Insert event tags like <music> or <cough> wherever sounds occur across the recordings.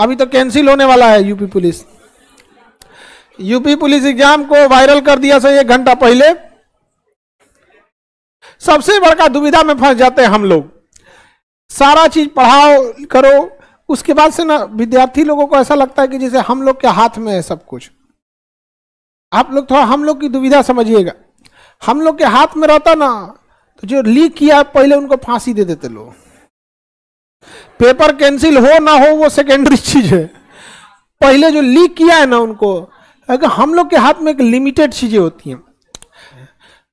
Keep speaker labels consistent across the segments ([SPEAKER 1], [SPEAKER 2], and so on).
[SPEAKER 1] अभी तो कैंसिल होने वाला है UP police UP police exam को वायरल कर दिया सर एक घंटा पहले सबसे बड़का दुविधा में फंस जाते हैं हम लोग सारा चीज पढ़ाओ करो उसके बाद से ना विद्यार्थी लोगों को ऐसा लगता है कि जैसे हम लोग के हाथ में है सब कुछ आप लोग थोड़ा हम लोग की दुविधा समझिएगा हम लोग के हाथ में रहता ना तो जो लीक किया पहले उनको फांसी दे देते लोग पेपर कैंसिल हो ना हो वो सेकेंडरी <laughs> चीज है पहले जो लीक किया है ना उनको अगर हम लोग के हाथ में एक लिमिटेड चीजें होती हैं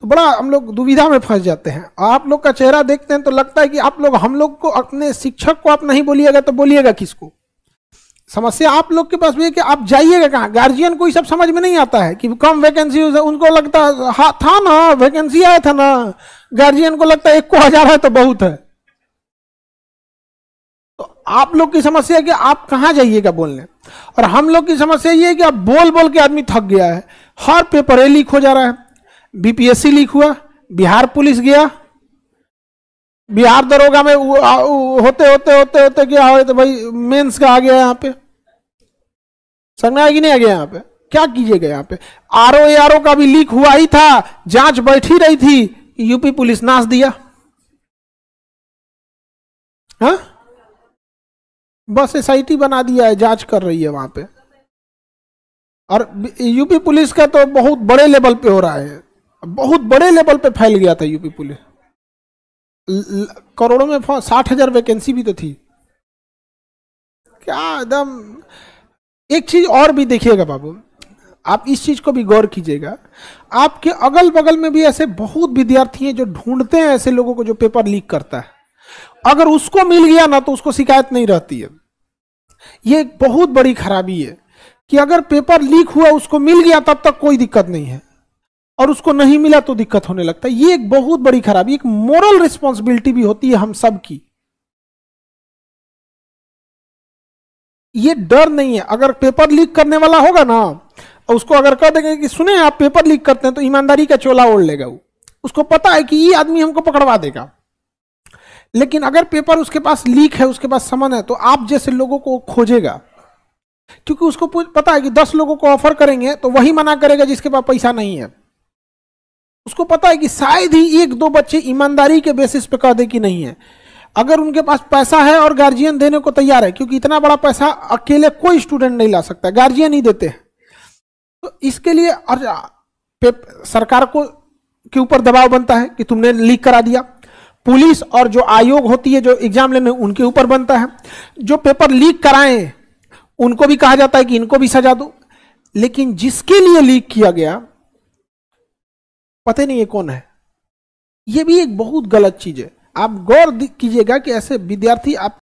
[SPEAKER 1] तो बड़ा हम लोग दुविधा में फंस जाते हैं आप लोग का चेहरा देखते हैं तो लगता है कि आप लोग हम लोग को अपने शिक्षक को आप नहीं बोलिएगा तो बोलिएगा किसको समस्या आप लोग के पास भी है कि आप जाइएगा कहाँ गार्जियन को सब समझ में नहीं आता है कि कम वैकेंसी उनको लगता हाँ, था ना वैकेंसी आया था ना गार्जियन को लगता है एक को हजार है तो बहुत है आप लोग की समस्या है कि आप कहाँ जाइएगा बोलने और हम लोग की समस्या ये है कि अब बोल बोल के आदमी थक गया है हर पेपर ए लीक हो जा रहा है बीपीएससी लीक हुआ बिहार पुलिस गया बिहार दरोगा में होते होते होते होते क्या हो तो भाई मेंस का आ गया यहाँ पे समझ में आया कि नहीं आ गया यहाँ पे क्या कीजिएगा यहाँ पे आर ओ आर ओ का भी लीक हुआ ही था जांच बैठी रही थी यूपी पुलिस नाश दिया
[SPEAKER 2] हाँ बस एस
[SPEAKER 1] बना दिया है जांच कर रही है वहां पे और यूपी पुलिस का तो बहुत बड़े लेवल पे हो रहा है बहुत बड़े लेवल पे फैल गया था यूपी पुलिस करोड़ों में साठ हजार वैकेंसी भी तो थी क्या एकदम एक चीज और भी देखिएगा बाबू आप इस चीज को भी गौर कीजिएगा आपके अगल बगल में भी ऐसे बहुत विद्यार्थी हैं जो ढूंढते हैं ऐसे लोगों को जो पेपर लीक करता है अगर उसको मिल गया ना तो उसको शिकायत नहीं रहती है ये एक बहुत बड़ी खराबी है कि अगर पेपर लीक हुआ उसको मिल गया तब तक कोई दिक्कत नहीं है और उसको नहीं मिला तो दिक्कत होने लगता है ये एक बहुत बड़ी खराबी एक मॉरल
[SPEAKER 2] रिस्पॉन्सिबिलिटी भी होती है हम सब की
[SPEAKER 1] ये डर नहीं है अगर पेपर लीक करने वाला होगा ना और उसको अगर कह देंगे कि सुने आप पेपर लीक करते हैं तो ईमानदारी का चोला ओढ़ लेगा वो उसको पता है कि ये आदमी हमको पकड़वा देगा लेकिन अगर पेपर उसके पास लीक है उसके पास समन है तो आप जैसे लोगों को खोजेगा क्योंकि उसको पता है कि दस लोगों को ऑफर करेंगे तो वही मना करेगा जिसके पास पैसा नहीं है उसको पता है कि शायद ही एक दो बच्चे ईमानदारी के बेसिस पे कह दे कि नहीं है अगर उनके पास पैसा है और गार्जियन देने को तैयार है क्योंकि इतना बड़ा पैसा अकेले कोई स्टूडेंट नहीं ला सकता गार्जियन ही देते हैं तो इसके लिए और सरकार को के ऊपर दबाव बनता है कि तुमने लीक करा दिया पुलिस और जो आयोग होती है जो एग्जाम लेने उनके ऊपर बनता है जो पेपर लीक कराएं उनको भी कहा जाता है कि इनको भी सजा दो लेकिन जिसके लिए लीक किया गया पता नहीं ये कौन है ये भी एक बहुत
[SPEAKER 2] गलत चीज है आप गौर कीजिएगा कि ऐसे विद्यार्थी आप